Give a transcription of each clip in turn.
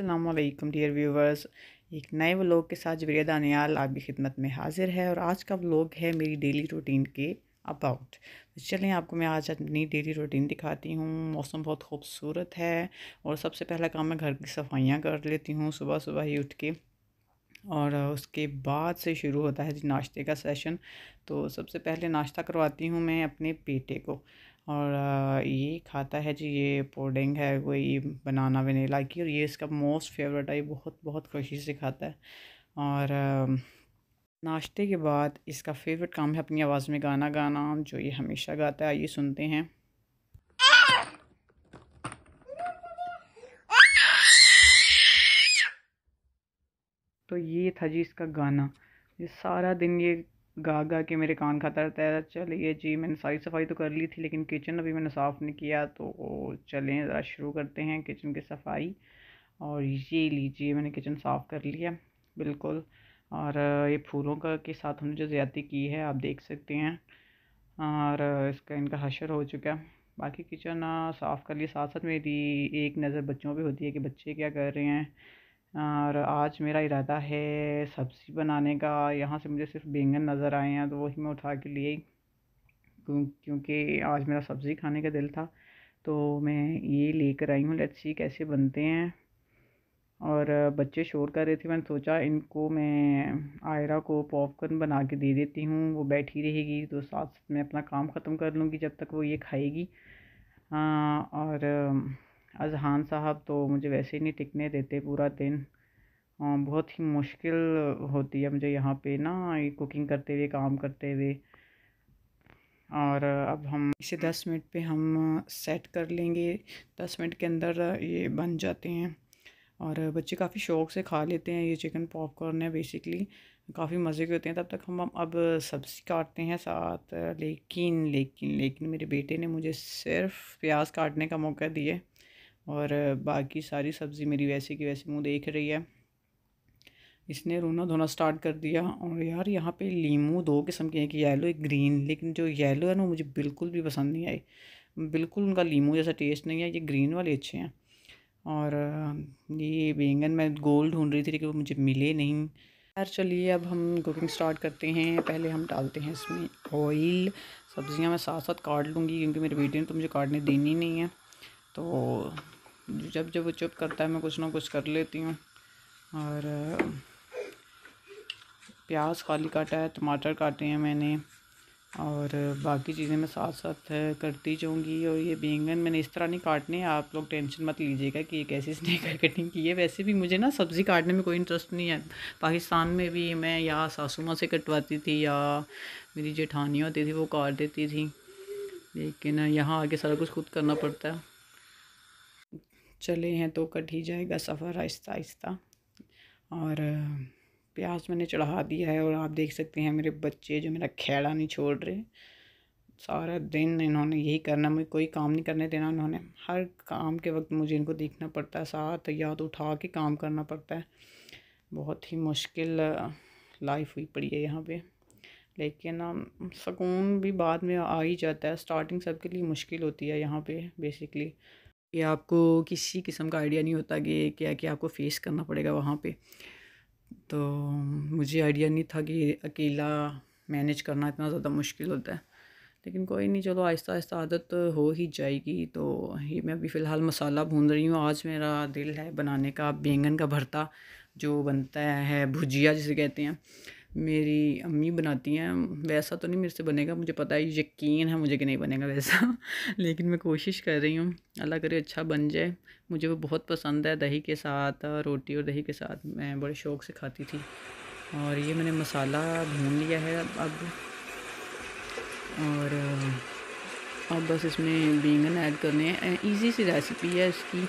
अल्लाम dear viewers एक नए व्लॉग के साथ जवेदा दनियाल आपकी खिदमत में हाजिर है और आज का व्लॉग है मेरी डेली रूटीन के अबाउट तो चलें आपको मैं आज अपनी डेली रूटीन दिखाती हूँ मौसम बहुत खूबसूरत है और सबसे पहला काम मैं घर की सफाइयाँ कर लेती हूँ सुबह सुबह ही उठ के और उसके बाद से शुरू होता है जी नाश्ते का सेशन तो सबसे पहले नाश्ता करवाती हूँ मैं अपने बेटे को और ये खाता है जी ये पोडिंग है कोई बनाना वनीला की और ये इसका मोस्ट फेवरेट है ये बहुत बहुत खुशी से खाता है और नाश्ते के बाद इसका फेवरेट काम है अपनी आवाज़ में गाना गाना जो ये हमेशा गाता है आइए सुनते हैं तो ये था जी इसका गाना ये सारा दिन ये गा गा के मेरे कान खाता रहता है चलिए जी मैंने सारी सफाई तो कर ली थी लेकिन किचन अभी मैंने साफ़ नहीं किया तो चलें ज़रा शुरू करते हैं किचन की सफाई और ये लीजिए मैंने किचन साफ़ कर लिया बिल्कुल और ये फूलों का के साथ हमने जो ज़्यादा की है आप देख सकते हैं और इसका इनका हशर हो चुका है बाकी किचन साफ़ कर लिया साथ साथ मेरी एक नज़र बच्चों पर होती है कि बच्चे क्या कर रहे हैं और आज मेरा इरादा है सब्ज़ी बनाने का यहाँ से मुझे सिर्फ बैंगन नज़र आए हैं तो वही मैं उठा के लिए क्योंकि आज मेरा सब्ज़ी खाने का दिल था तो मैं ये लेकर आई हूँ लच्छी कैसे बनते हैं और बच्चे शोर कर रहे थे मैंने सोचा इनको मैं आयरा को पॉपकॉर्न बना के दे देती हूँ वो बैठी रहेगी तो साथ मैं अपना काम ख़त्म कर लूँगी जब तक वो ये खाएगी आ, हाँ, और अजहान साहब तो मुझे वैसे ही नहीं टिकने देते पूरा दिन हाँ, बहुत ही मुश्किल होती है मुझे यहाँ पे ना ये कुकिंग करते हुए काम करते हुए और अब हम इसे दस मिनट पे हम सेट कर लेंगे दस मिनट के अंदर ये बन जाते हैं और बच्चे काफ़ी शौक से खा लेते हैं ये चिकन पॉपकॉर्न है बेसिकली काफ़ी मज़े के होते हैं तब तक हम अब सब्ज़ी काटते हैं साथ लेकिन लेकिन लेकिन मेरे बेटे ने मुझे सिर्फ प्याज काटने का मौका दिए और बाकी सारी सब्ज़ी मेरी वैसे की वैसे मुँह देख रही है इसने रोना धोना स्टार्ट कर दिया और यार यहाँ पे लीमू दो किस्म के हैं कि येलो एक ग्रीन लेकिन जो येलो है ना मुझे बिल्कुल भी पसंद नहीं आई बिल्कुल उनका लीमू जैसा टेस्ट नहीं है ये ग्रीन वाले अच्छे हैं और ये बैंगन मैं गोल ढूंढ रही थी लेकिन वो मुझे मिले नहीं यार चलिए अब हम कुकिंग स्टार्ट करते हैं पहले हम डालते हैं इसमें ऑयल सब्ज़ियाँ मैं साथ साथ काट लूँगी क्योंकि मेरे बेटे ने तो मुझे काटने देनी नहीं है तो जब जब वो चुप करता है मैं कुछ ना कुछ कर लेती हूँ और प्याज खाली काटा है टमाटर काटे हैं मैंने और बाकी चीज़ें मैं साथ साथ करती जाऊँगी और ये बैंगन मैंने इस तरह नहीं काटने आप लोग टेंशन मत लीजिएगा कि ये कैसे इसने कटिंग की है वैसे भी मुझे ना सब्ज़ी काटने में कोई इंटरेस्ट नहीं है पाकिस्तान में भी मैं या सासू माँ से कटवाती थी या मेरी जेठानियाँ होती थी वो काट देती थी लेकिन यहाँ आके सारा कुछ खुद करना पड़ता है चले हैं तो कट ही जाएगा सफ़र आहिस्ता आहिस्ता और प्याज मैंने चढ़ा दिया है और आप देख सकते हैं मेरे बच्चे जो मेरा खेड़ा नहीं छोड़ रहे सारा दिन इन्होंने यही करना मुझे कोई काम नहीं करने देना इन्होंने हर काम के वक्त मुझे इनको देखना पड़ता है साथ याद उठा के काम करना पड़ता है बहुत ही मुश्किल लाइफ हुई पड़ी है यहाँ पे लेकिन सुकून भी बाद में आ ही जाता है स्टार्टिंग सबके लिए मुश्किल होती है यहाँ पे बेसिकली कि आपको किसी किस्म का आइडिया नहीं होता कि क्या क्या आपको फ़ेस करना पड़ेगा वहाँ पे तो मुझे आइडिया नहीं था कि अकेला मैनेज करना इतना ज़्यादा मुश्किल होता है लेकिन कोई नहीं चलो आहिस्ता आहिस्ता आदत हो ही जाएगी तो ये मैं अभी फ़िलहाल मसाला भून रही हूँ आज मेरा दिल है बनाने का बैंगन का भरता जो बनता है भुजिया जिसे कहते हैं मेरी अम्मी बनाती हैं वैसा तो नहीं मेरे से बनेगा मुझे पता है यकीन है मुझे कि नहीं बनेगा वैसा लेकिन मैं कोशिश कर रही हूँ अल्लाह करे अच्छा बन जाए मुझे वो बहुत पसंद है दही के साथ रोटी और दही के साथ मैं बड़े शौक़ से खाती थी और ये मैंने मसाला भून लिया है अब और अब बस इसमें बैंगन ऐड करने हैं इजी सी रेसिपी है इसकी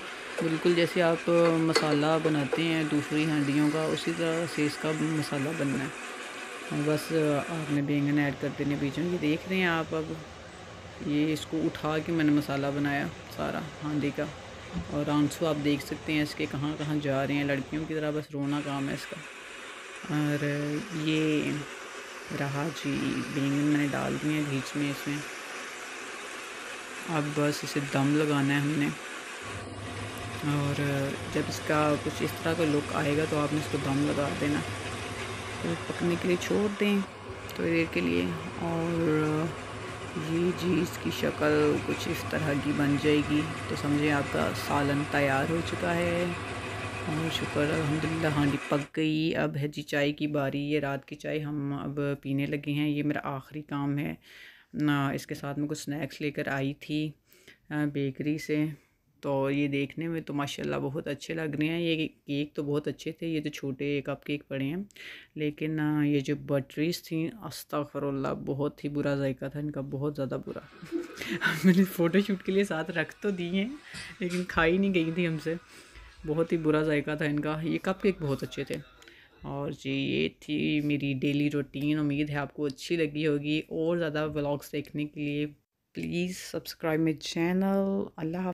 बिल्कुल जैसे आप मसाला बनाते हैं दूसरी हंडियों का उसी तरह से इसका मसाला बनना है हाँ, बस आपने बैंगन ऐड कर देने बीच में ये देख रहे हैं आप अब ये इसको उठा के मैंने मसाला बनाया सारा हांडी का और आंसू आप देख सकते हैं इसके कहाँ कहाँ जा रहे हैं लड़कियों की तरह बस रोना काम है इसका और ये रहा जी बैंगन मैंने डाल दिए हैं बीच में इसमें अब बस इसे दम लगाना है हमने और जब इसका कुछ इस तरह का लुक आएगा तो आपने इसको दम लगा देना तो पकने के लिए छोड़ दें थोड़ी देर के लिए और ये जी इसकी शक्ल कुछ इस तरह की बन जाएगी तो समझें आपका सालन तैयार हो चुका है और शुक्र अलहमदिल्ला हांडी पक गई अब है जी चाय की बारी ये रात की चाय हम अब पीने लगे हैं ये मेरा आखिरी काम है ना इसके साथ में कुछ स्नैक्स लेकर आई थी बेकरी से तो ये देखने में तो माशाल्लाह बहुत अच्छे लग रहे हैं ये केक तो बहुत अच्छे थे ये तो छोटे कप केक पड़े हैं लेकिन ये जो बटरीज थी अस्तफ़रल्ला बहुत ही बुरा जायका था इनका बहुत ज़्यादा बुरा मैंने फ़ोटोशूट के लिए साथ रख तो दी हैं लेकिन खाई नहीं गई थी हमसे बहुत ही बुरा जायका था इनका ये कप केक बहुत अच्छे थे और जी ये थी मेरी डेली रूटीन उम्मीद है आपको अच्छी लगी होगी और ज़्यादा ब्लॉग्स देखने के लिए प्लीज़ सब्सक्राइब मेरे चैनल अल्लाह